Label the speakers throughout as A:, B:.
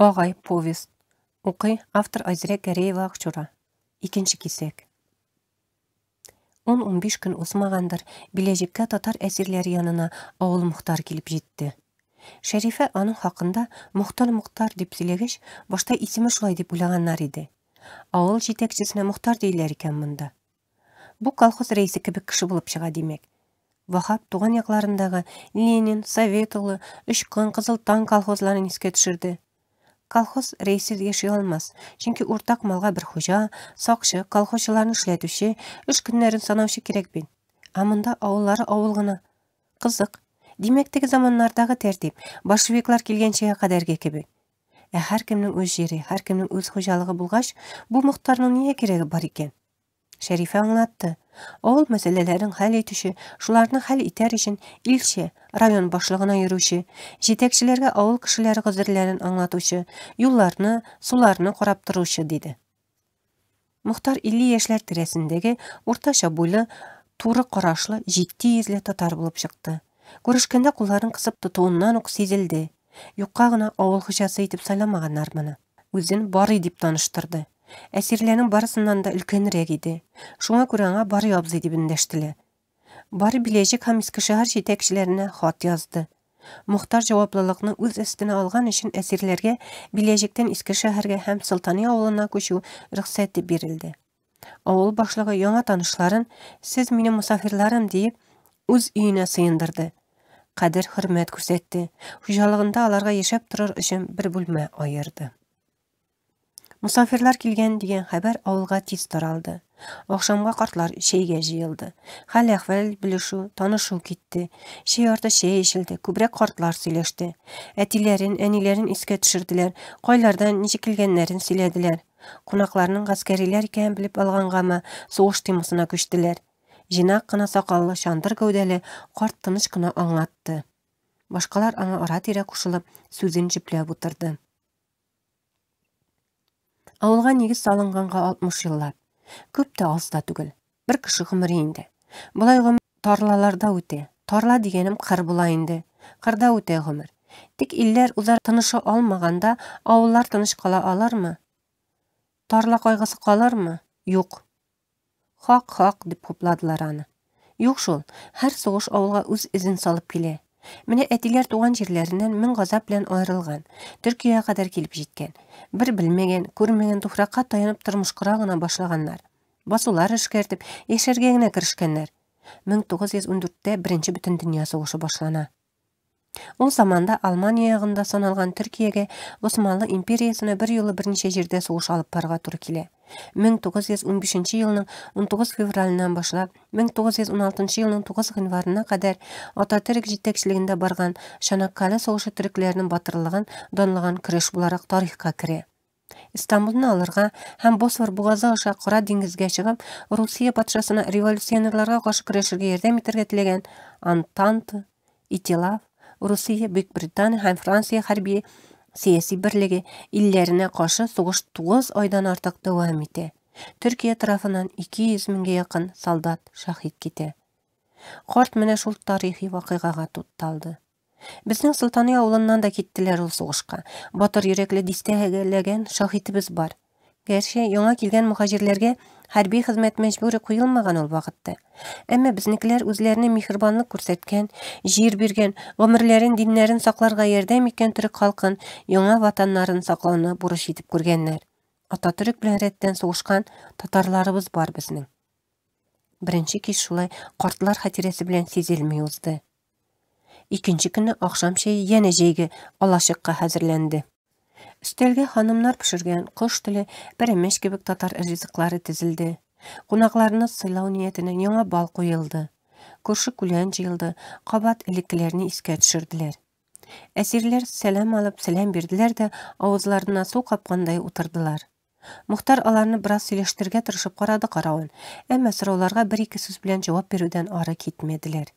A: Ағай повест. Оқи автор Айзіре Кәреева Ақшура. Икенші кесек. 10-15 күн осымағандыр білежекке татар әсерлер янына ауыл мұқтар келіп жетті. Шәрифә аның хақында мұқтар мұқтар деп сөйлегіш, башта ісімі шылай деп ойлағаннар еді. Ауыл жетекшісіне мұхтар дейлер екен мұнда. Бұл колхоз рейсі кебек кіші болып шыға демек. Вахап туған яқларындағы Ленин, үш күн Қызыл таң колхозларын еске түшірді колхоз рейсіз еші алмас. Чөнки уртак малға бір хужа, сақшы, колхозшыларын эшләтүче, үш күннәрін санаушы керек бен. Амында мында ауылғына. Қызық, Кызык. Демәк теге заманнардагы тәртип башвиклар килгәнчә кадәрге кебе. Ә һәр кемнең өз жері, һәр өз өз хуҗалыгы бу мөхтарның керегі бар екен? Шәрифе аңлатты. Ол мәселелерін хәл етуші, шуларны хәл итәр үшін илше, район башлығына йөрүче, жетекшілерге ауыл кішілері гозерлерін аңлатушы, юлларны, суларны қорап тұрушы дейді. Мұқтар Илли яшьләр тирәсендәге урташа буйлы, туры карашлы, җитди йөзле татар булып чыкты. Күрешкәндә кулларын кысып тотуыннан ук сизелде. Юкка гына авыл хуҗасы итеп сайламаганнар моны. Үзен бары дип таныштырды әсерлерінің барысынан да үлкенірек еді шуңа күрө аңа бар ябзы деп үндештиле бар билежик һәм иске шәһәр хат язды Мұқтар жауаплылықның өз өстенә алған ішін әсерлерге билежиктән іске шәһәргә һәм солтани авылына күчү рөхсәте бирелде Ауыл башлығы яңа танышларын сіз минем мусафирларым дейіп өз өйенә сыйындырды қадір хөрмәт күрсәтте хуҗалыгында аларга яшәп торыр үшін бір бүлмә ойырды мұсафирлар келген деген хабар ауылға тез таралды Оқшамға қартлар шейге жиылды Хәл әхвәл білішу танышу кетті шей арты шей ешілді, көбірек қартлар сөйлешті әтилерін әнилерін еске түшірділер қойлардан неше келгенлерін сөйледілер қонақларның ғаскәрилер екенін біліп алғанғамы соғыш қимысына көштілер жинақ қана сақаллы шандыр гәуделі қарт тыныш аңлатты башқалар аңа ара тирә қушылып сөзін жіпләп отырды ауылға негіз салынғанға алтмыш жыллап көп те түгіл бір кіші ғұмыр енді бұлай ғұмыр тарлаларда өте тарла дегенім қыр бұлай енді қырда өте ғымыр. тек иллер ұзар тынышы алмағанда ауыллар тыныш қала алармы тарла қалар қалармы жоқ хақ хақ деп қопладылар аны Йоқ шол әр соғыш ауылға өз ізін салып келе Міне әтилер туған жерлерінен мін ғазап ойырылған, айрылған, Түркияға қадар келіп жеткен. Бір білмеген, көрмеген туфраққа таянып тұрмыш құрағына башлағаннар. Басулар ішкертіп, ешергеңіне кірішкенлер. 1914-те бірінші бүтін дүния соғышы башлана ол заманда Алмания яғында саналған түркияге османлы империясына бір жолы бірнеше жерде соғыш алып барға тұр келе 1915 жылның 19 февралынан башлап 1916 жылның 9 ғинварына қадар ататүрік жетекшілігінде барған шанаккалы соғышы түркілерінің батырлығын данлыған күреш боларақ тарихқа кіре Истанбулны алырға һәм Босфор бұғазы аша Қара шығып шығып, Русия патшасына революционерларға каршы көрәшергә ярдәм итәргә теләгән Антанта, Русия, Бөк һәм Франция хәрби сияси берлеге илләренә каршы сугыш 9 айдан артык дәвам итә. Төркия тарафыннан 200 меңгә якын солдат шахит китә. Карт менә шул тарихи вакыйгага тутталды. Безнең Султания авылыннан да киттеләр ул сугышка. Батыр йөрәкле дистәгәләгән шаһитебез бар. Gerşi яңа келген мухаҗирләргә хәрби хезмәт мәҗбүри қойылмаған ол вакытта. Әмма бізнікілер үзләренә миһербанлык көрсеткен, җир берген, гомерләрен, диннәрен сақларға ярдәм иткән төрек халкын яңа ватаннарын саклауны бурыч итеп күргәннәр. Ата белән рәттән сугышкан татарларыбыз бар безнең. Бірінші кич шулай картлар хатирәсе белән сизелми узды. Икенче көнне ахшам чәйе янә җәйге Үстелге ханымнар пүшірген құш тілі бір татар ризықлары тізілді. Құнақларыны сыйлау ниетіне яңа бал қойылды. Көрші күлән жиылды, қабат іліккілеріне еске түшірділер. Әсерлер сәлем алып сәләм берділер де ауызларына су қапқандай отырдылар. Мұхтар аларны біраз сөйлештірге тырышып қарады қарауын, әмма сұрауларға бір-екі сөз жауап беруден ары кетмеділер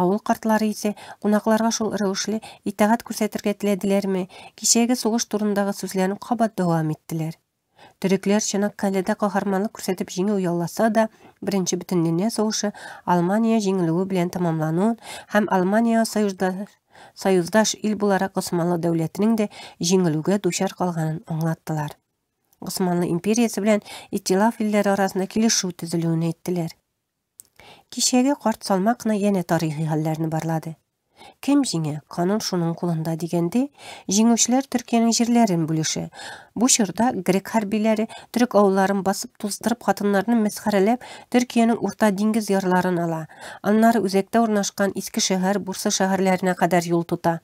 A: ауыл картлары исе кунакларга шул рәвешле итагать күрсәтергә теләделәрме кешегі соғыш турындағы сүзләрен қабат дәвам еттілер. төрекләр чынак каләдә каһарманлык көрсетіп җиңү яуласа да бірінші бөтендөнья сугышы алмания җиңелүе белән тәмамлануын һәм алмания союздаш союздаш ил буларак османлы дәүләтенең дә душар қалғанын оңлаттылар. аңлаттылар Госманлы империясы белән иттилаф илләре арасында килешү төзелүен еттілер кишеге қарт салмақына ене тарихи барлады кем жеңе канун шуның құлында дегенде, жіңушілер Түркенің жерлерін бөліші Бұ шырда грек хәрбиләре түрік авылларын басып туздырып хатыннарны мәсхәрәләп Түркенің ұрта дингіз ярларын ала аннары өзекті орнашқан іскі шығар бұрсы шығарларына қадар юл тота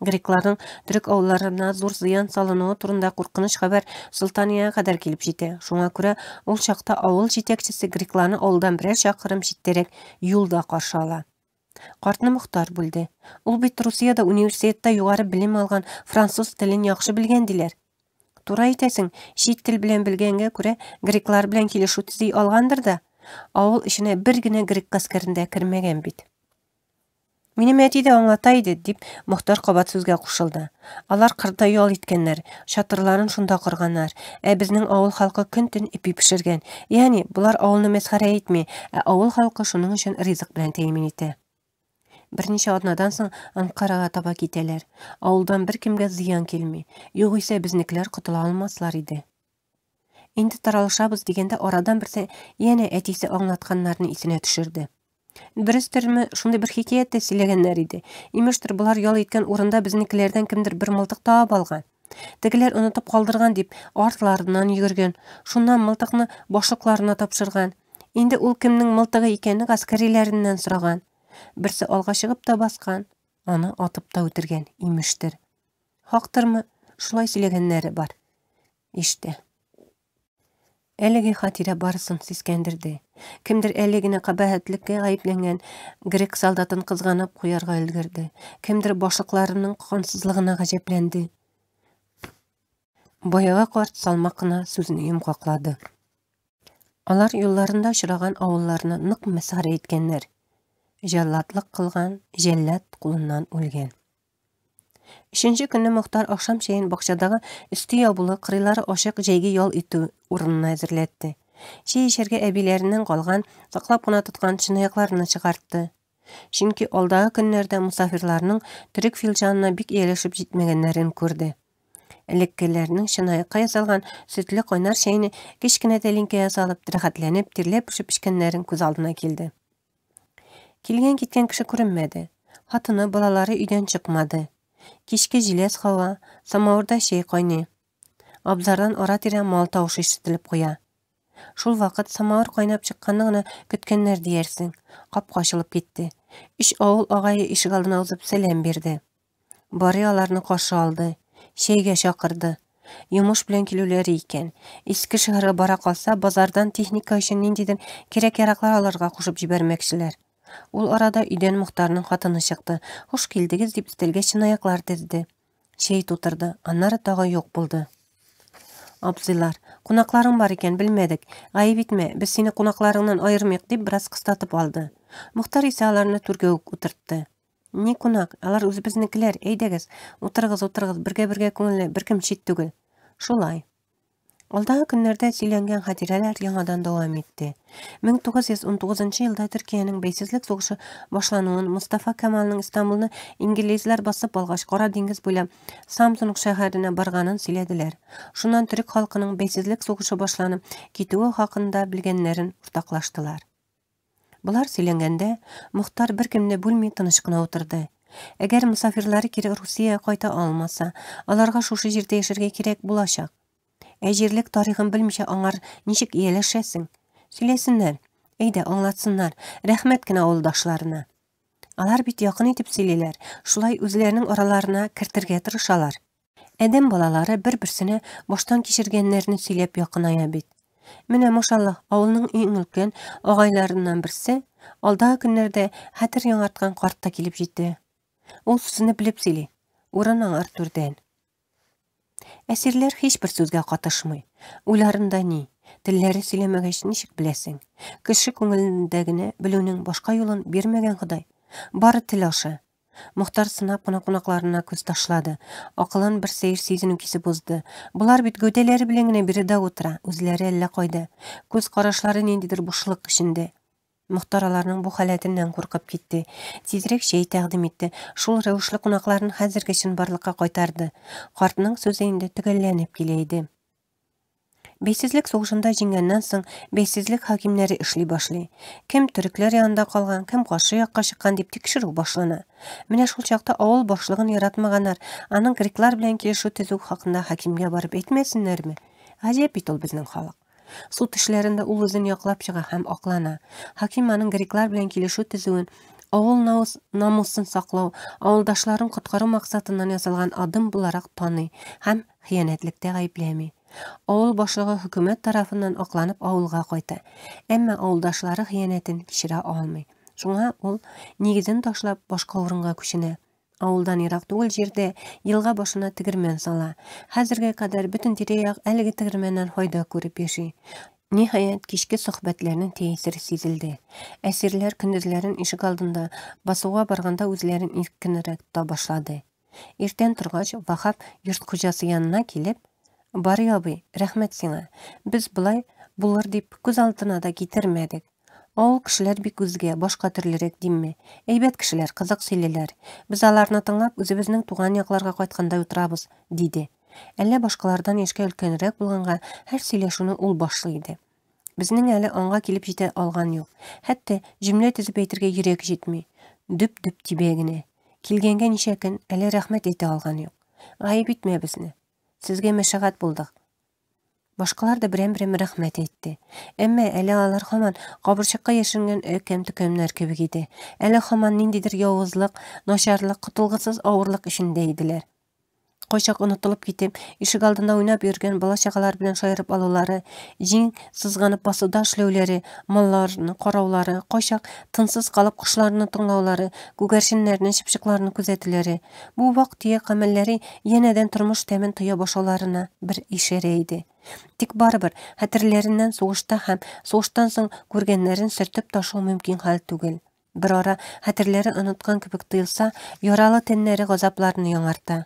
A: греклардын түрік аулдарына зур зиян салынуы тұрында құрқыныш қабар Султания қадар келіп жете шуңа күрә ол шақта ауыл жетекшісі грекларны ауылдан бірер шақырым жеттерек юлда каршы ала Қартыны мұқтар бүлде ул бит русияда университетта юғары білім алған француз тілін яқшы білген дилер. Тұра етесің шет тел білгенге белгәнгә күрә греклар белән килешү да ауыл эченә бір грек гаскәрендә кірмеген бит Минемети де оңлатайды деп мұхтар қобат сөзге қушылды. Алар қырда ол еткенлер, шатырларын шунда құрғанар. Ә біздің ауыл халқы күн түн ипи пішірген. Яғни бұлар ауылны қарай етме, ә ауыл халқы шуның үшін ризық білән тәймин ете. Бірнеше отнадан соң Анкараға таба кетелер. Ауылдан бір кімге зиян келмей. Юғисе біздікілер құтыла алмаслар еді. Енді таралышабыз дегенде арадан бірсе, яне әтесі аңлатқанларын есіне түшірді дөрестерме шундай бір хикаят да сөйлөгөннөр Имештір имештир булар еткен орында урунда кімдір бір мұлтық тауап алған. алган тигилер қалдырған қалдырған деп артыларынан жүгүргөн шундан мұлтықны башлыкларына тапшырған. Енді ул кімнің мұлтығы екені аскерийлеринен сұраған. Бірсі алға шығып та басқан, аны атып та өтүргөн имиштир шулай сүйлөгөннөрү бар иште Әлеге хатирә барысын сискәндерде. Кемдер әлегіне қабәһәтлікке ғайыпленген грек солдатын қызғанып қоярға үлгерді. Кімдір башлыкларының құқынсызлығына ғажепленді. Баяға қорт салмақына сөзін үйім қоқлады. Олар юлларында шыраған ауылларына нық мәсәре еткәннәр. Жәллатлык қылған жәллат құлыннан өлген үшінші күні мұхтар ақшам шейін бақшадағы үсті ябулы қырылары ашық жейге ял ету орынын әзірләтті. шей ішерге әбилерінен қалған сақлап қана тұтқан шынаяқларыны шығартты чүнки алдағы күннәрдә мусафирларның түрік филжанына бик иялешіп жетмәгәннәрен көрді. элеккеләрнең чынаяққа ясалған сөтле қойнар шәйне кечкенә тәлинкәгә салып рәхәтләнеп тирләп пешеп эчкәннәрен күз алдына келді. Келген кеткен кеше көрінмеді. хатыны балалары үйден чықмады кешкі жилес қалға, самауырда шей қойны абзардан ара тирә мал таушы ишетилип қоя. шул вақыт самауыр қойнап чыкканны күткенлер дейерсің. Қап қашылып кетті. Үш ауыл ағайы агае алдын алдына сәлем берді. берде Бары аларны алды Шейге шақырды. Емуш білен келулері екен. иске шығыры бара қалса базардан техника үшін нендейдің керек яраклар алырга қошып Ул арада үйден қатыны хатыны шықты. келдігіз килдегез» деп өстәлгә чынаяклар деді. Шейт отырды, Аннары тағы юк болды. Абзилар, қунақларың бар екен білмедік. Айып итмә, біз сені қунақларыңнан аермыйк деп біраз қыстатып алды. Мұқтар исә аларны түрге өк ұтыртты. Не қунақ? алар өз бізнікілер. әйдегіз. Отырғыз, отырғыз бірге бірге бер бір чит түгел. Шулай. Алдағы күннәрдә сөйләнгән хатирәләр яңадан дәвам етті. 1919 жылда Төркиянең бәйсезлек сугышы башлануын Мустафа Камалның Истанбулны инглизләр басып алғаш Кара диңгез буйлап Самсунг шәһәренә барғанын сөйләделәр. Шуннан төрек халкының бәйсезлек соғышы башланып китүе хакында белгәннәрен уртаклаштылар. Бұлар сөйләнгәндә Мухтар бір кімді бөлмей тыныч отырды. утырды. Әгәр мусафирлары кире Русия кайта алмаса, аларга шушы жерде яшәргә керек булачак әжерлік тарихын білмеше аңар нешік ияләшәсең сөйләсеннәр әйді аңлатсыннар рәхмәт кенә олдашыларына. алар бит яқын итеп сөйләйләр шулай өзілерінің араларына кертергә тырышалар Әдем балалары бір берсенә баштан кичергәннәрне сөйлеп якыная бит Міне машаллаһ ауылның иң үлкен агайларыннан бірсі, алдағы хәтер яңартқан қартта та килеп Ол урын Әсирлер хеш сөзге қатышмай. Уларында ни, телләре сөйләмәгәч ничек білесің? Кіші көңіліндегіні белүнең басқа юлын бермеген құдай. Бары тіл аша. мұхтар сынап кына кунакларына күз ташлады. ақылан бір сәер сизенү кисеп бұлар Бұлар бит гәүдәләре белән генә биредә утыра, үзләре әллә кайда. Көз карашлары ниндидер бушлык Мұхтар бұ бұл халәтіннән қорқып кетті. Тезірек шей тәғдім етті. Шул рәуішлі қонақларын қазіргі барлыққа қойтарды. Қартының сөзі енді түгілленіп келейді. Бейсізлік соғышында жеңгеннен соң бейсізлік хакимлері ішлей башлый. Кім түріклер янында қалған, кім қашы яққа шыққан деп текшіру башлана. Міне шул чакта ауыл башлығын яратмағанар, аның греклар білен келішу түзу хақында хакимге барып әйтмәсіннәрме? Әжеп бит ол біздің халық. Суд эшләрендә ул үзен яклап чыга һәм аклана. Хаким аның греклар белән килешү төзүен, авыл намус намусын саклау, авылдашларын коткару максатыннан ясалган адым буларак таны, һәм хыянәтлектә гаепләми. Ауыл башлыгы хөкүмәт тарафыннан акланып ауылға қойты. Әмма ауылдашлары хыянәтен кичерә алмый. Шуңа ул нигезен ташлап башка урынга ауылдан ирақты ол жерде елға бошына тігірмен сала хәзірге қадар бүтін тереяқ әлігі әлеге тігірменнен көріп еші. Ниһаять кешке сөхбәтләрнең тейсір сезілді. Әсерлер көндезләрен ишек алдында басуға барғанда өзілерін иркенрәк таба башлады. Иртән тұрғаш вақап үрт құжасы янына келіп, "Бар ябый, рәхмәт сиңа. Біз бұлар деп күз алтына да китермәдек. Ол кишилер бик үзге, башка төрлерәк димме. Әйбәт кишиләр, кызык сөйләләр. Без аларны тыңлап, үзебезнең туган якларга кайткандай утырабыз, диде. Әллә башкалардан яшкә өлкәнрәк булганга, һәр сөйләшүне ул башлый иде. Безнең әле аңга килеп җитә алган юк. Хәтта җөмлә төзеп әйтергә йөрәк җитми. дөп дүп тибә генә. Килгәнгә ничә әлі әле рәхмәт әйтә алган юк. Гаеп итмә безне. Сезгә мәшәгать Башқалар да бірен бірен рахмет етті. Әмі әлі алар қаман қабыршыққа ешінген өкем төкөмнөр кебек иде эле хаман ниндидир яуызлық, начарлык құтылғысыз ауырлық қойшақ унутулуп кетем, ишик алдында ойнап жүргөн бала чагалар менен алулары жиң сызғанып басуда ишлөөлери малларын қораулары, қойшақ тынсыз қалып кушларны тыңлаулары кугарчиндердин шыпшыкларын күзөтүүлөрү Бұл убак түйөк амелдери янеден турмуш темин туя бошооларына бир ишерейди тик барыбыр хатирилеринен соғышта һәм сугуштан соң күргәннәрен сөртөп ташуу мүмкин хәл түгел Бір ара хәтерләре оныткан кебек тыйылса яралы тәннәре газапларын яңарта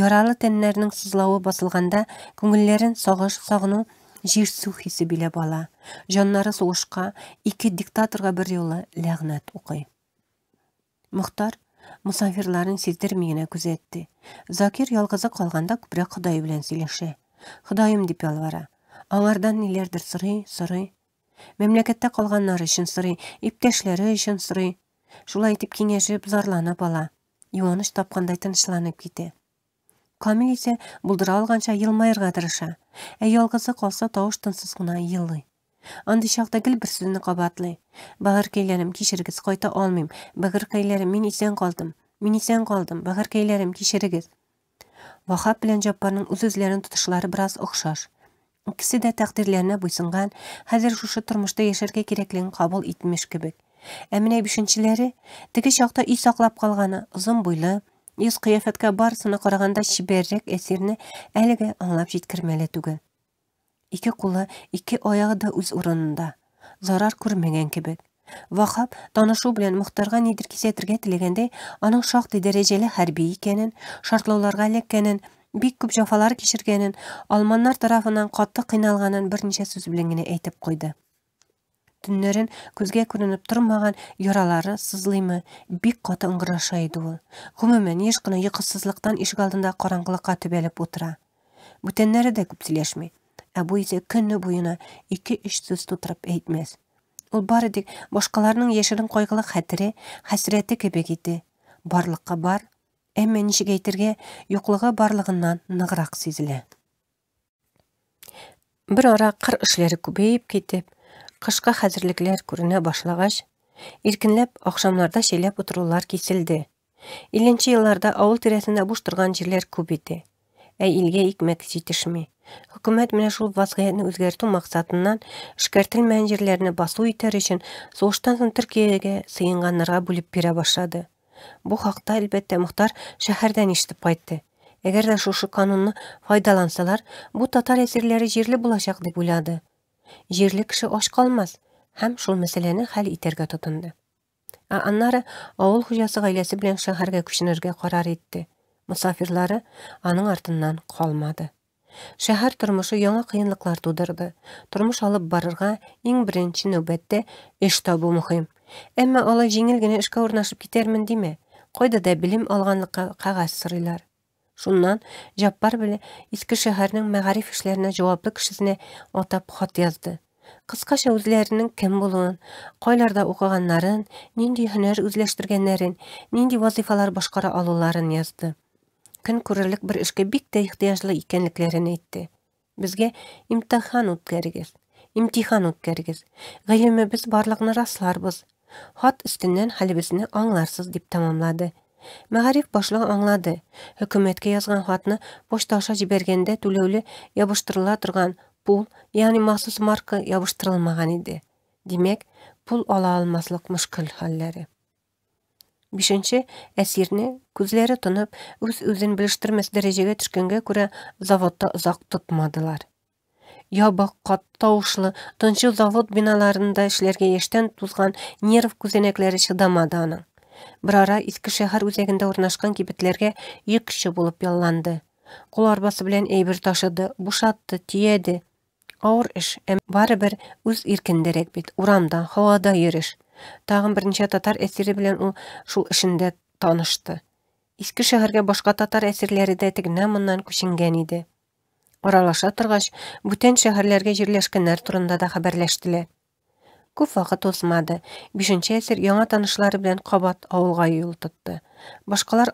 A: Яралы тәннәрнең сызлауы басылганда күңелләрен сагыш, сагыну, жер хисе биләп ала. Жаннары суышқа ике диктаторға бір юлы ләғнат укый. Мұхтар мусафирларын сездерми генә Закир ялгызы қалғанда күбрәк Ходай белән сөйләшә. деп дип ялвара. Аңардан ниләрдер сорый, сорый. қалғандар калганнар өчен сорый, иптәшләре өчен сорый. Шулай итеп киңәшеп зарланып ала. Юаныч тапқандайтын шыланып кете камил бұлдыра булдыра алганча йылмайырга тырыша ә ялгызы калса тавыш тынсыз гына йылый андый чакта гел бир сүзне кабатлый багыркейлерим кичиргиз кайта алмыйм багыркейлерим мин исән қалдым, мин исән калдым багыркейлерим кичиргиз вахап белән жаппарның үз үзләрен біраз бераз охшаш де дә тәкъдирләренә буйсынган хәзер шушы тормышта кереклігін қабыл кабул итмеш кебек ә менә бишенчеләре шақта чакта сақлап қалғаны калганы озын Ес қияфетка барысыны қарағанда шіберрек әсеріні әлігі аңлап жеткірмелі түгі. Ике қолы, ике аяғы да өз ұрынында. Зарар көрмеген кебек. Вахаб танышу білен Мөхтарға недір кисәтергә аның шақты дәрежелі хәрби икәнен, шартлауларга эләккәнен, бик көп жафалар кешіргенін алманнар тарафыннан қатты қиналғанын берничә сөз әйтеп түтүндөрүн көзге көрүнүп турмаган яралары сызлыймы бик каты ыңгырашайды ул гумумен эч гана йокысызлыктан ишик алдында караңгылыкка төбөлүп отура бүтөндөрү да көп тилешмей ә бу ise күнү буюна эки үч сөз тутуруп эйтмес ул бары тик башкаларның яшерин койгылык хасирети кебек иди барлыкка бар әмме ничек әйтергә юклыгы барлыгыннан нығырақ сизелә Бір ара кыр эшләре күбәйеп китеп кышкы хәзерлекләр күренә башлагач, иркенләп акшамларда шәйләп утырулар киселде. Илленче елларда ауыл тирәсендә буштырған жерлер көп күп Әй, Ә екмек икмәк җитешми. Хөкүмәт менә шул вазгыятны үзгәртү максатыннан эшкәртелмәгән җирләрне басу итәр өчен сугыштан соң Төркиягә сыенганнарга бүлеп бирә башлады. Бу хакта әлбәттә Мөхтар шәһәрдән ишетеп кайтты. Әгәр дә шушы канунны файдалансалар, бұ татар әсирләре жерлі болашақ деп уйлады жерли кіші ош калмас һәм шул мәсьәләне хәл итәргә тотынды. Ә аннары ауыл хуҗасы гаиләсе белән шәһәргә күченергә карар итте. Мусафирлары аның артыннан калмады. Шәһәр тормышы яңа кыенлыклар тудырды. Тормыш алып барырга иң беренче нәүбәттә эш табу мөһим. Әмма алай җиңел генә эшкә урнашып китәрмен диме? Кайда да белем алганлыкка кәгазь сорыйлар. Шуннан Жаппар беле иске шәһәрнең мәғариф эшләренә җаваплы кешесенә атап хат язды. Қысқаша үзләренең кем болуын қойларда укыганнарын, нинди һөнәр үзләштергәннәрен, нинди вазифалар башкара алуларын язды. Күн күрерлек бір эшкә бик тә ихтыяҗлы икәнлекләрен әйтте. Бізге имтихан үткәрегез. Имтихан үткәрегез. біз барлыгын расларбыз. Хат өстеннән хәлебезне аңларсыз деп тамамлады. Мәғариф башлыгы аңлады Хөкүмәткә язған қатыны почта аша түлеулі ябыштырыла тұрған пул, яғни мақсус марка ябыштырылмаган еді. Димәк, пул ала алмаслық мөшкил хәлләре. Бишенче әсирне күзлері тонып, өз үзен белештермәс дәрежеге төшкәнгә күрә заводта ұзақ тотмадылар. Ябық, кат тавышлы, тынчы завод биналарында эшләргә ештен тузған нерв күзәнәкләре чыдамады аның. Бұрара ара иски шәһәр үзәгендә урнашкан үй йөк болып булып ялланды кул арбасы белән ташыды бушатты тияде Ауыр іш әм барыбер өз иркендәрәк бит урамда хауада йөреш Тағын бірінші татар әсері белән шул эшендә танышты иске шәһәргә башқа татар әсирләре дә тегеннән моннан күченгән Оралаша тұрғаш, торгач бүтән шәһәрләргә җирләшкәннәр турында да хәбәрләштеләр көп вақыт осымады, бешинчи әсір яңа танышылары қабат қабат ауылға юл ауылда башкалар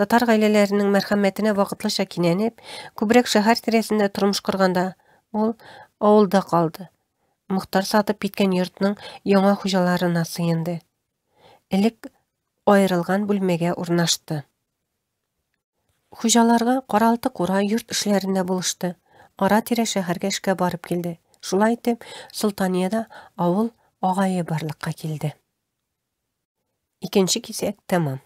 A: татар ғайлелерінің мәрхәмәтенә вакытлыча кинәнеп көбірек шәһәр тересінде тұрмыш құрғанда, ол ауылда қалды. Мұқтар сатып еткен йортның яңа хужаларына сыйынды. элек айырылған бүлмәгә орнашты. Хужаларға қоралты кура йорт эшләрендә ара тирә шәһәргә барып келді. Шулай деп, Султанияда ауыл ағайы барлыққа келді. Екінші кезек тамам.